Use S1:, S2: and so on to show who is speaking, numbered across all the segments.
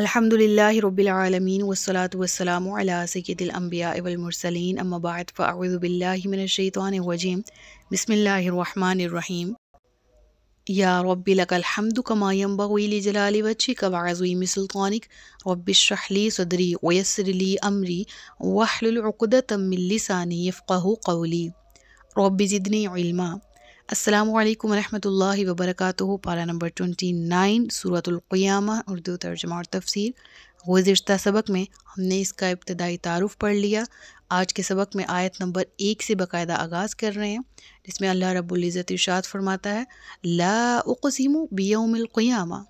S1: الحمد لله رب العالمين والصلاة والسلام على سيد الأنبياء والمرسلين أما بعد فأعوذ بالله من الشيطان الرجيم بسم الله الرحمن الرحيم يا رب لك الحمد كما ينبغي لجلال وجهك وعظيم سلطانك رب اشرح لي صدري ويسر لي أمري واحلل عقدة من لساني يفقه قولي رب زدني علما السلام علیکم ورحمۃ اللہ وبرکاتہ پارا نمبر ٹوئنٹی نائن صورت القیامہ اردو ترجمہ اور تفسیر گزشتہ سبق میں ہم نے اس کا ابتدائی تعارف پڑھ لیا آج کے سبق میں آیت نمبر ایک سے باقاعدہ آغاز کر رہے ہیں جس میں اللہ رب العزت ارشاد فرماتا ہے لا اقسم بیوم القیامہ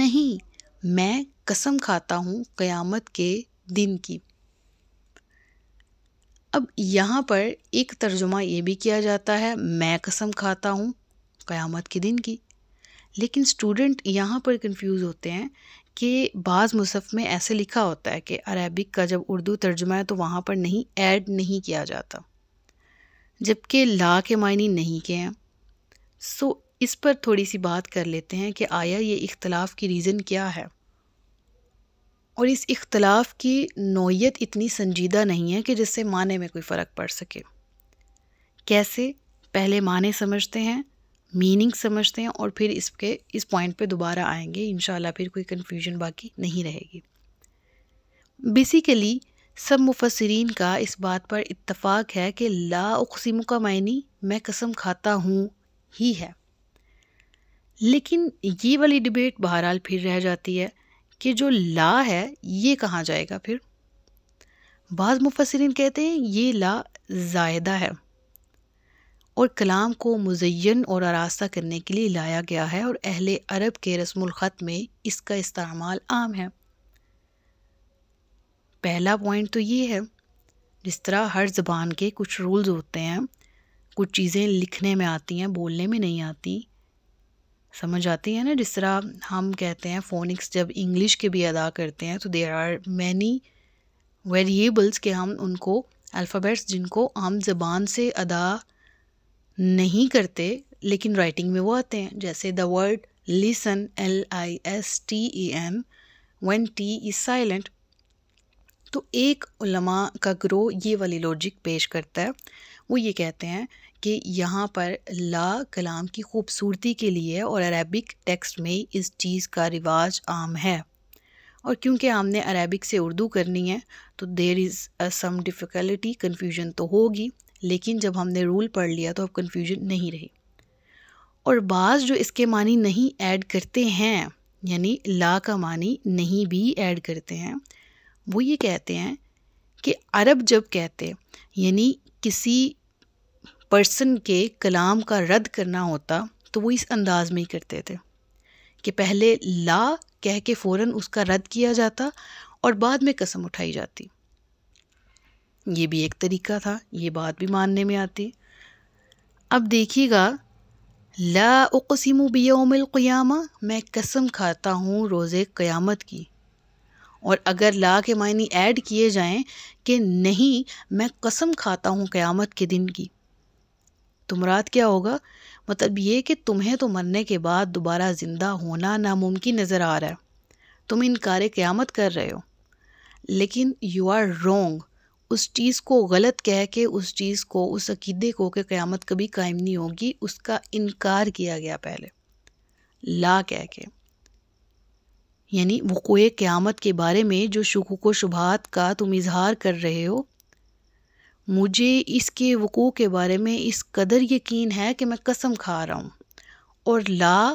S1: نہیں میں قسم کھاتا ہوں قیامت کے دن کی اب یہاں پر ایک ترجمہ یہ بھی کیا جاتا ہے میں قسم کھاتا ہوں قیامت کے دن کی لیکن اسٹوڈنٹ یہاں پر کنفیوز ہوتے ہیں کہ بعض مصف میں ایسے لکھا ہوتا ہے کہ عربک کا جب اردو ترجمہ ہے تو وہاں پر نہیں ایڈ نہیں کیا جاتا جب کہ لا کے معنی نہیں کے ہیں سو اس پر تھوڑی سی بات کر لیتے ہیں کہ آیا یہ اختلاف کی ریزن کیا ہے اور اس اختلاف کی نوعیت اتنی سنجیدہ نہیں ہے کہ جس سے معنی میں کوئی فرق پڑ سکے کیسے پہلے معنی سمجھتے ہیں میننگ سمجھتے ہیں اور پھر اس کے اس پوائنٹ پہ دوبارہ آئیں گے انشاءاللہ پھر کوئی کنفیوژن باقی نہیں رہے گی بیسیکلی سب مفسرین کا اس بات پر اتفاق ہے کہ لا اقسم کا معنی میں قسم کھاتا ہوں ہی ہے لیکن یہ والی ڈبیٹ بہرحال پھر رہ جاتی ہے کہ جو لا ہے یہ کہاں جائے گا پھر بعض مفسرین کہتے ہیں یہ لا زائدہ ہے اور کلام کو مزین اور آراستہ کرنے کے لیے لایا گیا ہے اور اہل عرب کے رسم الخط میں اس کا استعمال عام ہے پہلا پوائنٹ تو یہ ہے جس طرح ہر زبان کے کچھ رولز ہوتے ہیں کچھ چیزیں لکھنے میں آتی ہیں بولنے میں نہیں آتی سمجھ آتی ہے نا جس طرح ہم کہتے ہیں فونکس جب انگلش کے بھی ادا کرتے ہیں تو دیر آر مینی ویریبلس کہ ہم ان کو الفابیٹس جن کو عام زبان سے ادا نہیں کرتے لیکن رائٹنگ میں وہ آتے ہیں جیسے the word listen L I S T E N one T is silent تو ایک علماء کا گروہ یہ والی لوجک پیش کرتا ہے وہ یہ کہتے ہیں کہ یہاں پر لا کلام کی خوبصورتی کے لیے اور عربک ٹیکسٹ میں اس چیز کا رواج عام ہے اور کیونکہ ہم نے عربک سے اردو کرنی ہے تو دیر از سم ڈفیکلٹی کنفیوژن تو ہوگی لیکن جب ہم نے رول پڑھ لیا تو اب کنفیوژن نہیں رہی اور بعض جو اس کے معنی نہیں ایڈ کرتے ہیں یعنی لا کا معنی نہیں بھی ایڈ کرتے ہیں وہ یہ کہتے ہیں کہ عرب جب کہتے یعنی کسی پرسن کے کلام کا رد کرنا ہوتا تو وہ اس انداز میں ہی کرتے تھے کہ پہلے لا کہہ کے فوراً اس کا رد کیا جاتا اور بعد میں قسم اٹھائی جاتی یہ بھی ایک طریقہ تھا یہ بات بھی ماننے میں آتی اب دیکھیے گا لا اقسم و بیوم القیامہ میں قسم کھاتا ہوں روز قیامت کی اور اگر لا کے معنی ایڈ کیے جائیں کہ نہیں میں قسم کھاتا ہوں قیامت کے دن کی تو مراد کیا ہوگا مطلب یہ کہ تمہیں تو مرنے کے بعد دوبارہ زندہ ہونا ناممکن نظر آ رہا ہے تم انکار قیامت کر رہے ہو لیکن یو آر رونگ اس چیز کو غلط کہہ کے اس چیز کو اس عقیدے کو کہ قیامت کبھی قائم نہیں ہوگی اس کا انکار کیا گیا پہلے لا کہہ کے یعنی وقوع قیامت کے بارے میں جو شکوک و شبہات کا تم اظہار کر رہے ہو مجھے اس کے وقوع کے بارے میں اس قدر یقین ہے کہ میں قسم کھا رہا ہوں اور لا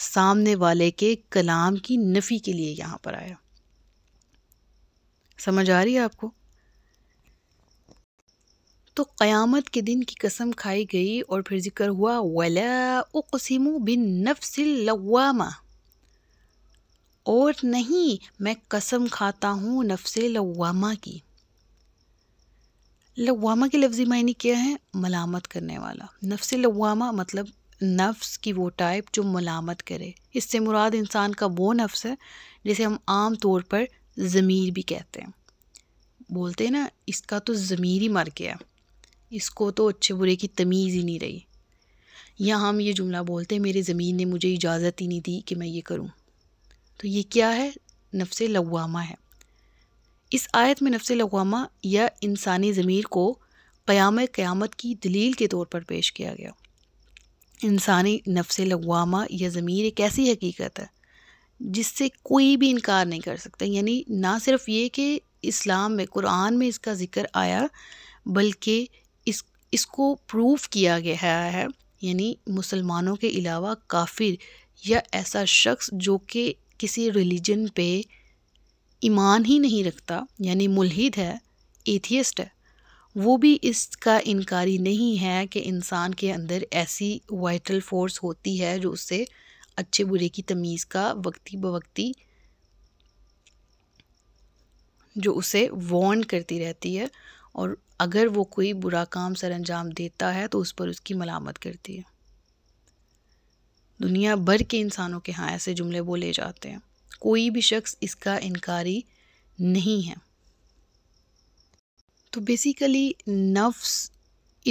S1: سامنے والے کے کلام کی نفی کے لیے یہاں پر آیا سمجھ آ رہی ہے آپ کو تو قیامت کے دن کی قسم کھائی گئی اور پھر ذکر ہوا ولا اقسم بن نفس اللوامہ اور نہیں میں قسم کھاتا ہوں نفس لوامہ کی لوامہ کے لفظی معنی کیا ہے ملامت کرنے والا نفس لوامہ مطلب نفس کی وہ ٹائپ جو ملامت کرے اس سے مراد انسان کا وہ نفس ہے جسے ہم عام طور پر ضمیر بھی کہتے ہیں بولتے ہیں نا اس کا تو ضمیر ہی مر گیا اس کو تو اچھے برے کی تمیز ہی نہیں رہی یا ہم یہ جملہ بولتے ہیں میرے ضمیر نے مجھے اجازت ہی نہیں دی کہ میں یہ کروں تو یہ کیا ہے نفس لوامہ ہے اس آیت میں نفس الاقوامہ یا انسانی ضمیر کو قیام قیامت کی دلیل کے طور پر پیش کیا گیا انسانی نفس الاقوامہ یا ضمیر ایک ایسی حقیقت ہے جس سے کوئی بھی انکار نہیں کر سکتا یعنی نہ صرف یہ کہ اسلام میں قرآن میں اس کا ذکر آیا بلکہ اس اس کو پروف کیا گیا ہے یعنی مسلمانوں کے علاوہ کافر یا ایسا شخص جو کہ کسی ریلیجن پہ ایمان ہی نہیں رکھتا یعنی ملحد ہے ایتھیسٹ ہے وہ بھی اس کا انکاری نہیں ہے کہ انسان کے اندر ایسی وائٹل فورس ہوتی ہے جو اس سے اچھے برے کی تمیز کا وقتی بوقتی جو اسے وارن کرتی رہتی ہے اور اگر وہ کوئی برا کام سر انجام دیتا ہے تو اس پر اس کی ملامت کرتی ہے دنیا بھر کے انسانوں کے ہاں ایسے جملے بولے جاتے ہیں کوئی بھی شخص اس کا انکاری نہیں ہے تو بیسیکلی نفس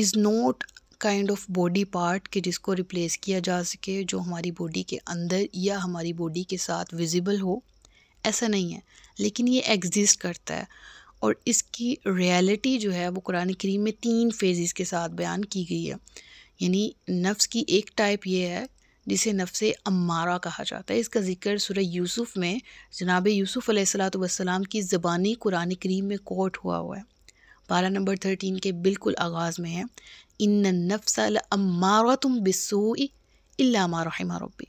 S1: is not kind of body part کہ جس کو ریپلیس کیا جا سکے جو ہماری باڈی کے اندر یا ہماری باڈی کے ساتھ وزیبل ہو ایسا نہیں ہے لیکن یہ ایگزسٹ کرتا ہے اور اس کی ریالٹی جو ہے وہ قرآن کریم میں تین فیزز کے ساتھ بیان کی گئی ہے یعنی نفس کی ایک ٹائپ یہ ہے جسے نفس امارہ کہا جاتا ہے اس کا ذکر سورہ یوسف میں جناب یوسف علیہ السلاۃ والسلام کی زبانی قرآن کریم میں کوٹ ہوا ہوا ہے بارہ نمبر تھرٹین کے بالکل آغاز میں ہے نفس المار تم بسوئی اللہ رحمہ ربی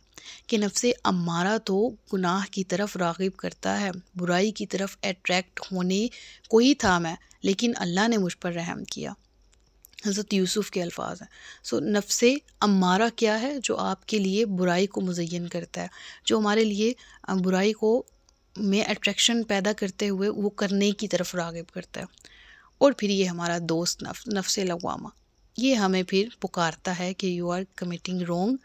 S1: کہ نفس امارہ تو گناہ کی طرف راغب کرتا ہے برائی کی طرف اٹریکٹ ہونے کو ہی تھا میں لیکن اللہ نے مجھ پر رحم کیا حضرت یوسف کے الفاظ ہیں سو نفس امارہ کیا ہے جو آپ کے لیے برائی کو مزین کرتا ہے جو ہمارے لیے برائی کو میں اٹریکشن پیدا کرتے ہوئے وہ کرنے کی طرف راغب کرتا ہے اور پھر یہ ہمارا دوست نفس نفس لغوامہ یہ ہمیں پھر پکارتا ہے کہ یو آر کمیٹنگ رونگ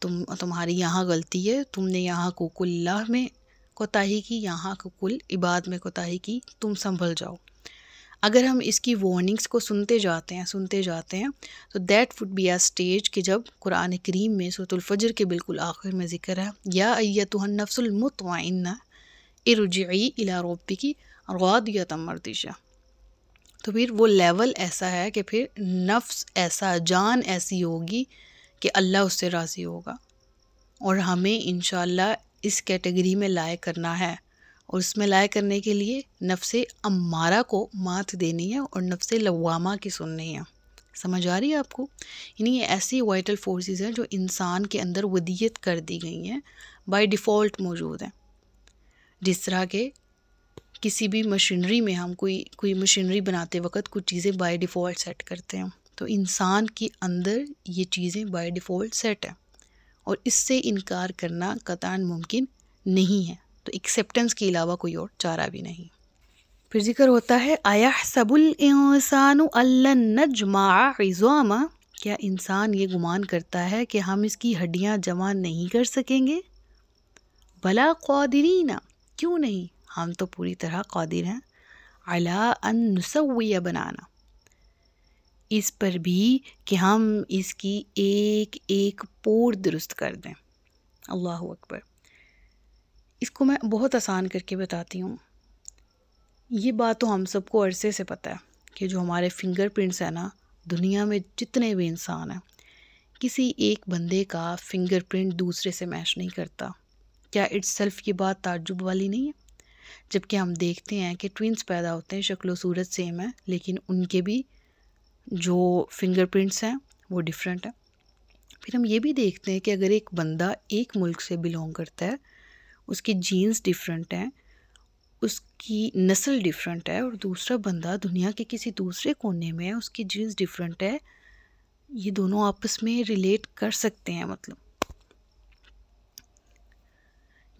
S1: تم تمہاری یہاں غلطی ہے تم نے یہاں کو کل اللہ میں کوتاہی کی یہاں کو کل عباد میں کوتاہی کی تم سنبھل جاؤ اگر ہم اس کی وارننگس کو سنتے جاتے ہیں سنتے جاتے ہیں تو that would be a stage کہ جب قرآن کریم میں صورت الفجر کے بالکل آخر میں ذکر ہے یا ائیا النفس المطمئنہ المتوائن ارجعی الاروبی کی غاد یا تموردش تو پھر وہ لیول ایسا ہے کہ پھر نفس ایسا جان ایسی ہوگی کہ اللہ اس سے راضی ہوگا اور ہمیں انشاءاللہ اس کیٹیگری میں لائے کرنا ہے اور اس میں لائے کرنے کے لیے نفس امارہ کو مات دینی ہے اور نفس لوامہ کی سننی ہے سمجھ آ رہی ہے آپ کو یعنی یہ ایسی وائٹل فورسز ہیں جو انسان کے اندر ودیت کر دی گئی ہیں بائی ڈیفالٹ موجود ہیں جس طرح کے کسی بھی مشینری میں ہم کوئی کوئی مشینری بناتے وقت کچھ چیزیں بائی ڈیفالٹ سیٹ کرتے ہیں تو انسان کے اندر یہ چیزیں بائی ڈیفالٹ سیٹ ہیں اور اس سے انکار کرنا قطعاً ممکن نہیں ہے تو ایکسیپٹنس کے علاوہ کوئی اور چارہ بھی نہیں پھر ذکر ہوتا ہے آیا سب السان رضوامہ کیا انسان یہ گمان کرتا ہے کہ ہم اس کی ہڈیاں جمع نہیں کر سکیں گے بھلا قادرین کیوں نہیں ہم تو پوری طرح قادر ہیں علا ان نسویہ بنانا اس پر بھی کہ ہم اس کی ایک ایک پور درست کر دیں اللہ اکبر اس کو میں بہت آسان کر کے بتاتی ہوں یہ بات تو ہم سب کو عرصے سے پتہ ہے کہ جو ہمارے فنگر پرنٹس ہیں نا دنیا میں جتنے بھی انسان ہیں کسی ایک بندے کا فنگر پرنٹ دوسرے سے میش نہیں کرتا کیا اٹس سیلف یہ بات تعجب والی نہیں ہے جب کہ ہم دیکھتے ہیں کہ ٹوینس پیدا ہوتے ہیں شکل و صورت سیم ہے لیکن ان کے بھی جو فنگر پرنٹس ہیں وہ ڈیفرنٹ ہیں پھر ہم یہ بھی دیکھتے ہیں کہ اگر ایک بندہ ایک ملک سے بلونگ کرتا ہے اس کی جینز ڈیفرنٹ ہیں اس کی نسل ڈیفرنٹ ہے اور دوسرا بندہ دنیا کے کسی دوسرے کونے میں اس کی جینز ڈیفرنٹ ہے یہ دونوں آپس میں ریلیٹ کر سکتے ہیں مطلب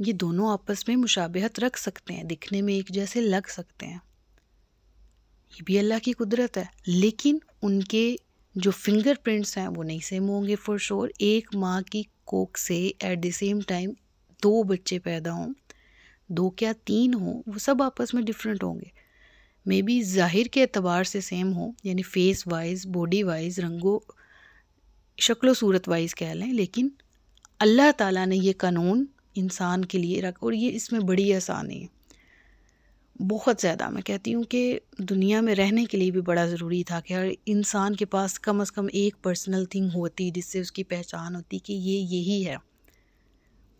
S1: یہ دونوں آپس میں مشابہت رکھ سکتے ہیں دکھنے میں ایک جیسے لگ سکتے ہیں یہ بھی اللہ کی قدرت ہے لیکن ان کے جو فنگر پرنٹس ہیں وہ نہیں سیم ہوں گے فور شور ایک ماں کی کوک سے ایٹ دی سیم ٹائم دو بچے پیدا ہوں دو کیا تین ہوں وہ سب آپس میں ڈفرینٹ ہوں گے مے بی ظاہر کے اعتبار سے سیم ہوں یعنی فیس وائز باڈی وائز رنگو شکل و صورت وائز کہہ لیں لیکن اللہ تعالیٰ نے یہ قانون انسان کے لیے رکھ اور یہ اس میں بڑی آسانی ہے بہت زیادہ میں کہتی ہوں کہ دنیا میں رہنے کے لیے بھی بڑا ضروری تھا کہ ہر انسان کے پاس کم از کم ایک پرسنل تھنگ ہوتی جس سے اس کی پہچان ہوتی کہ یہ یہی ہے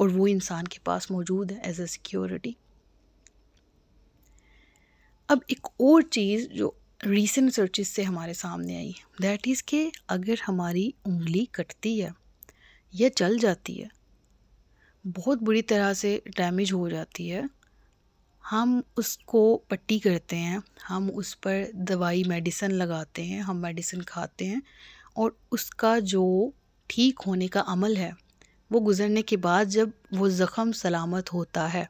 S1: اور وہ انسان کے پاس موجود ہے ایز اے سیکیورٹی اب ایک اور چیز جو ریسنٹ سرچز سے ہمارے سامنے آئی دیٹ از کہ اگر ہماری انگلی کٹتی ہے یا چل جاتی ہے بہت بری طرح سے ڈیمیج ہو جاتی ہے ہم اس کو پٹی کرتے ہیں ہم اس پر دوائی میڈیسن لگاتے ہیں ہم میڈیسن کھاتے ہیں اور اس کا جو ٹھیک ہونے کا عمل ہے وہ گزرنے کے بعد جب وہ زخم سلامت ہوتا ہے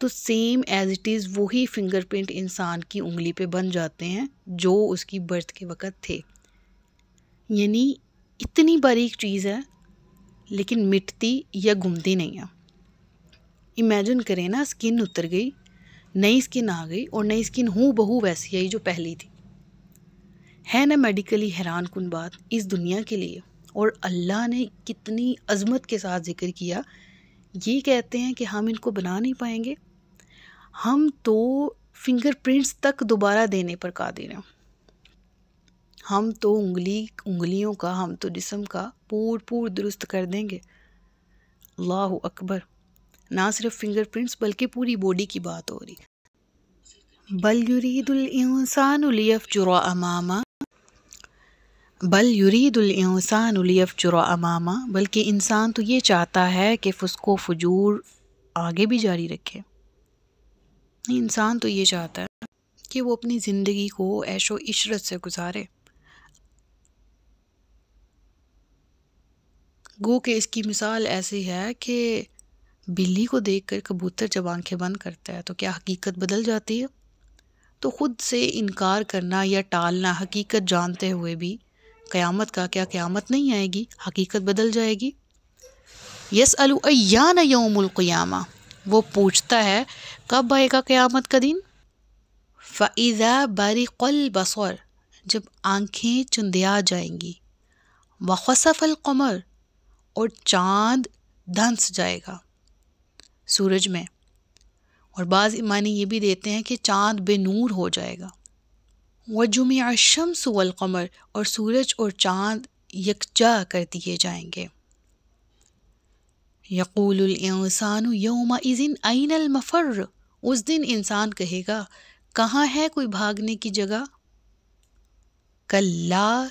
S1: تو سیم ایز اٹ از وہی فنگر پرنٹ انسان کی انگلی پہ بن جاتے ہیں جو اس کی برتھ کے وقت تھے یعنی اتنی باریک چیز ہے لیکن مٹتی یا گمتی نہیں ہے امیجن کریں نا اسکن اتر گئی نئی اسکن آ گئی اور نئی اسکن ہوں بہو ویسی آئی جو پہلی تھی ہے نا میڈیکلی حیران کن بات اس دنیا کے لیے اور اللہ نے کتنی عظمت کے ساتھ ذکر کیا یہ کہتے ہیں کہ ہم ان کو بنا نہیں پائیں گے ہم تو فنگر پرنٹس تک دوبارہ دینے پر قادر رہے ہیں ہم تو انگلی انگلیوں کا ہم تو جسم کا پور پور درست کر دیں گے اللہ اکبر نہ صرف فنگر پرنٹس بلکہ پوری باڈی کی بات ہو رہی بل یرید الانسان لیفجر جرا بل یرید الانسان چرا امامہ بلکہ انسان تو یہ چاہتا ہے کہ فسکو فجور آگے بھی جاری رکھے انسان تو یہ چاہتا ہے کہ وہ اپنی زندگی کو عیش و عشرت سے گزارے گو کہ اس کی مثال ایسی ہے کہ بلی کو دیکھ کر کبوتر جب آنکھیں بند کرتا ہے تو کیا حقیقت بدل جاتی ہے تو خود سے انکار کرنا یا ٹالنا حقیقت جانتے ہوئے بھی قیامت کا کیا قیامت نہیں آئے گی حقیقت بدل جائے گی یس الیان یوم القیامہ وہ پوچھتا ہے کب آئے گا قیامت کا دن باری قل بصور جب آنکھیں چندیا جائیں گی وخصف القمر اور چاند دھنس جائے گا سورج میں اور بعض ایمانی یہ بھی دیتے ہیں کہ چاند بے نور ہو جائے گا وجم آشم والقمر اور سورج اور چاند یکجا کر دیے جائیں گے یقول الانسان یوم ازن عین المفر اس دن انسان کہے گا کہاں ہے کوئی بھاگنے کی جگہ لا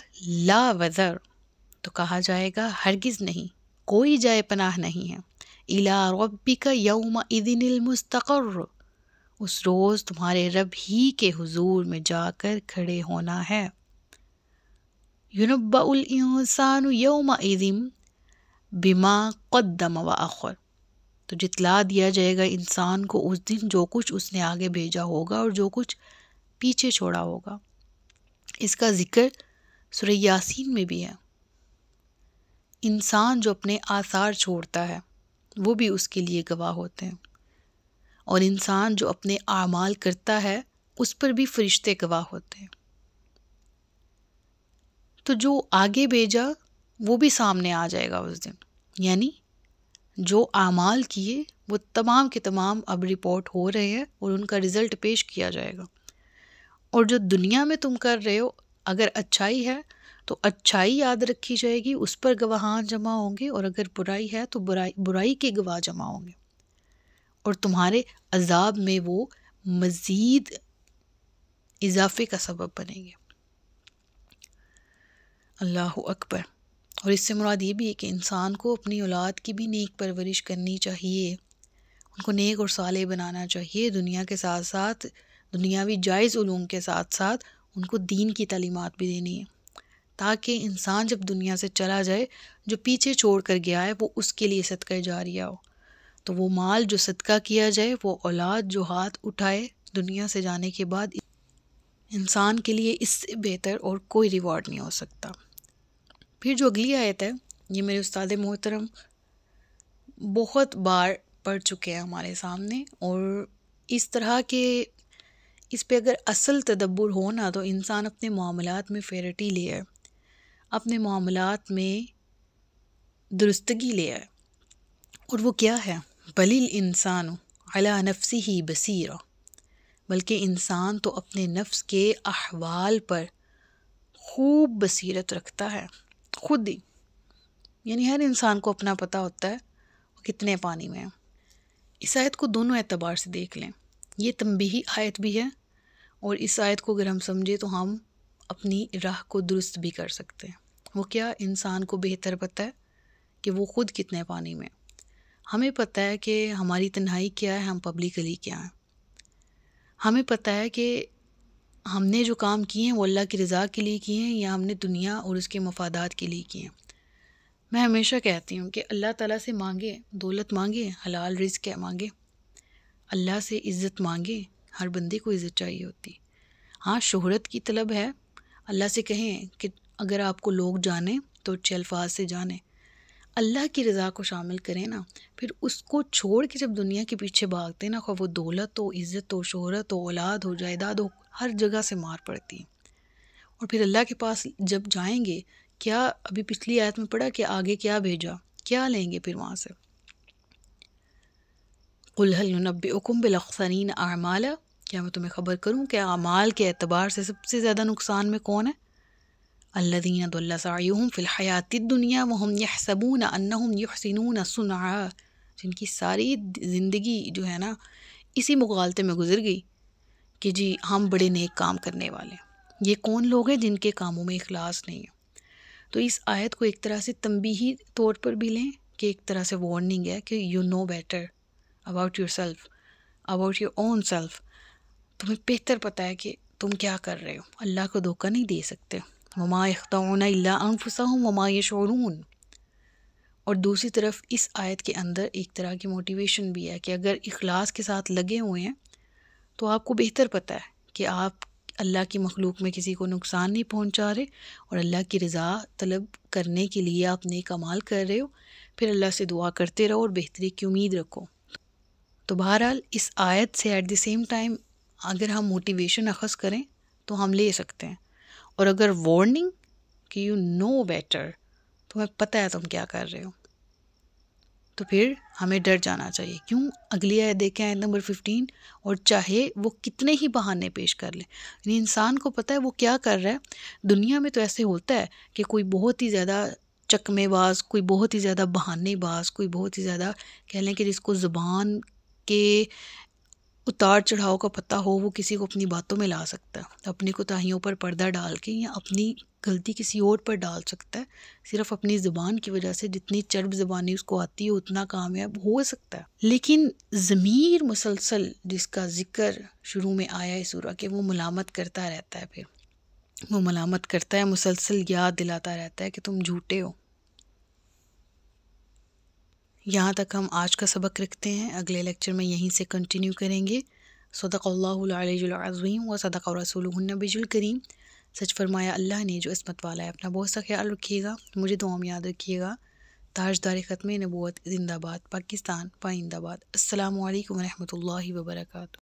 S1: وزر تو کہا جائے گا ہرگز نہیں کوئی جائے پناہ نہیں ہے الا ربی کا یوم ادن المستقر اس روز تمہارے رب ہی کے حضور میں جا کر کھڑے ہونا ہے السان یوم عظم بیما قدم و اخر تو جتلا دیا جائے گا انسان کو اس دن جو کچھ اس نے آگے بھیجا ہوگا اور جو کچھ پیچھے چھوڑا ہوگا اس کا ذکر سورہ یاسین میں بھی ہے انسان جو اپنے آثار چھوڑتا ہے وہ بھی اس کے لیے گواہ ہوتے ہیں اور انسان جو اپنے اعمال کرتا ہے اس پر بھی فرشتے گواہ ہوتے ہیں تو جو آگے بھیجا وہ بھی سامنے آ جائے گا اس دن یعنی جو اعمال کیے وہ تمام کے تمام اب رپورٹ ہو رہے ہیں اور ان کا رزلٹ پیش کیا جائے گا اور جو دنیا میں تم کر رہے ہو اگر اچھائی ہے تو اچھائی یاد رکھی جائے گی اس پر گواہان جمع ہوں گے اور اگر برائی ہے تو برائی برائی کے گواہ جمع ہوں گے اور تمہارے عذاب میں وہ مزید اضافے کا سبب بنیں گے اللہ اکبر اور اس سے مراد یہ بھی ہے کہ انسان کو اپنی اولاد کی بھی نیک پرورش کرنی چاہیے ان کو نیک اور صالح بنانا چاہیے دنیا کے ساتھ ساتھ دنیاوی جائز علوم کے ساتھ ساتھ ان کو دین کی تعلیمات بھی دینی ہے تاکہ انسان جب دنیا سے چلا جائے جو پیچھے چھوڑ کر گیا ہے وہ اس کے لیے صدقہ جاریہ ہو تو وہ مال جو صدقہ کیا جائے وہ اولاد جو ہاتھ اٹھائے دنیا سے جانے کے بعد انسان کے لیے اس سے بہتر اور کوئی ریوارڈ نہیں ہو سکتا پھر جو اگلی آیت ہے یہ میرے استاد محترم بہت بار پڑھ چکے ہیں ہمارے سامنے اور اس طرح کے اس پہ اگر اصل تدبر ہو نا تو انسان اپنے معاملات میں فیرٹی لے آئے اپنے معاملات میں درستگی لے آئے اور وہ کیا ہے بل انسان علا نفسی ہی بصیر بلکہ انسان تو اپنے نفس کے احوال پر خوب بصیرت رکھتا ہے خود ہی یعنی ہر انسان کو اپنا پتہ ہوتا ہے وہ کتنے پانی میں ہے اس آیت کو دونوں اعتبار سے دیکھ لیں یہ تنبیہی آیت بھی ہے اور اس آیت کو اگر ہم سمجھیں تو ہم اپنی راہ کو درست بھی کر سکتے ہیں وہ کیا انسان کو بہتر پتہ ہے کہ وہ خود کتنے پانی میں ہمیں پتہ ہے کہ ہماری تنہائی کیا ہے ہم پبلکلی کیا ہیں ہمیں پتہ ہے کہ ہم نے جو کام کیے ہیں وہ اللہ کی رضا کے لیے کیے ہیں یا ہم نے دنیا اور اس کے مفادات کے لیے کیے ہیں میں ہمیشہ کہتی ہوں کہ اللہ تعالیٰ سے مانگے دولت مانگے حلال رزق کیا مانگے اللہ سے عزت مانگے ہر بندے کو عزت چاہیے ہوتی ہاں شہرت کی طلب ہے اللہ سے کہیں کہ اگر آپ کو لوگ جانیں تو اچھے الفاظ سے جانیں اللہ کی رضا کو شامل کریں نا پھر اس کو چھوڑ کے جب دنیا کے پیچھے بھاگتے ہیں نا خواہ وہ دولت ہو عزت ہو شہرت ہو اولاد ہو جائیداد ہو ہر جگہ سے مار پڑتی ہیں اور پھر اللہ کے پاس جب جائیں گے کیا ابھی پچھلی آیت میں پڑھا کہ آگے کیا بھیجا کیا لیں گے پھر وہاں سے الہلب اکم بالاخسرین اعمال کیا میں تمہیں خبر کروں کہ اعمال کے اعتبار سے سب سے زیادہ نقصان میں کون ہے اللہدیند اللہ فی الحیات دنیا وہم ہم یہ صبون انّن یحسنون سنا جن کی ساری زندگی جو ہے نا اسی مغالطے میں گزر گئی کہ جی ہم بڑے نیک کام کرنے والے ہیں یہ کون لوگ ہیں جن کے کاموں میں اخلاص نہیں ہیں تو اس آیت کو ایک طرح سے تنبیہی طور پر بھی لیں کہ ایک طرح سے وارننگ ہے کہ you know better about yourself about your own self تمہیں بہتر پتہ ہے کہ تم کیا کر رہے ہو اللہ کو دھوکہ نہیں دے سکتے مما يخطعون الا انفسهم وما يشعرون اور دوسری طرف اس آیت کے اندر ایک طرح کی موٹیویشن بھی ہے کہ اگر اخلاص کے ساتھ لگے ہوئے ہیں تو آپ کو بہتر پتہ ہے کہ آپ اللہ کی مخلوق میں کسی کو نقصان نہیں پہنچا رہے اور اللہ کی رضا طلب کرنے کے لیے آپ نیک کمال کر رہے ہو پھر اللہ سے دعا کرتے رہو اور بہتری کی امید رکھو تو بہرحال اس آیت سے ایٹ دی سیم ٹائم اگر ہم موٹیویشن اخذ کریں تو ہم لے سکتے ہیں اور اگر وارننگ کہ یو نو بیٹر تمہیں پتہ ہے تم کیا کر رہے ہو تو پھر ہمیں ڈر جانا چاہیے کیوں اگلی آئے دیکھیں آئے نمبر ففٹین اور چاہے وہ کتنے ہی بہانے پیش کر لیں یعنی انسان کو پتہ ہے وہ کیا کر رہا ہے دنیا میں تو ایسے ہوتا ہے کہ کوئی بہت ہی زیادہ چکمے باز کوئی بہت ہی زیادہ بہانے باز کوئی بہت ہی زیادہ کہہ لیں کہ جس کو زبان کے اتار چڑھاؤ کا پتہ ہو وہ کسی کو اپنی باتوں میں لا سکتا ہے اپنی کوتاہیوں پر پردہ ڈال کے یا اپنی غلطی کسی اور پر ڈال سکتا ہے صرف اپنی زبان کی وجہ سے جتنی چرب زبانی اس کو آتی ہے اتنا کامیاب ہو سکتا ہے لیکن ضمیر مسلسل جس کا ذکر شروع میں آیا ہے سورہ کہ وہ ملامت کرتا رہتا ہے پھر وہ ملامت کرتا ہے مسلسل یاد دلاتا رہتا ہے کہ تم جھوٹے ہو یہاں تک ہم آج کا سبق رکھتے ہیں اگلے لیکچر میں یہیں سے کنٹینیو کریں گے صدق اللہ علیہ العظیم و صدق رسول النبی الکریم سچ فرمایا اللہ نے جو عصمت والا ہے اپنا بہت سا خیال رکھیے گا مجھے دعاؤں میں یاد رکھیے گا تاج دار ختم نبوت زندہ باد پاکستان پائندہ باد السلام علیکم ورحمۃ اللہ وبرکاتہ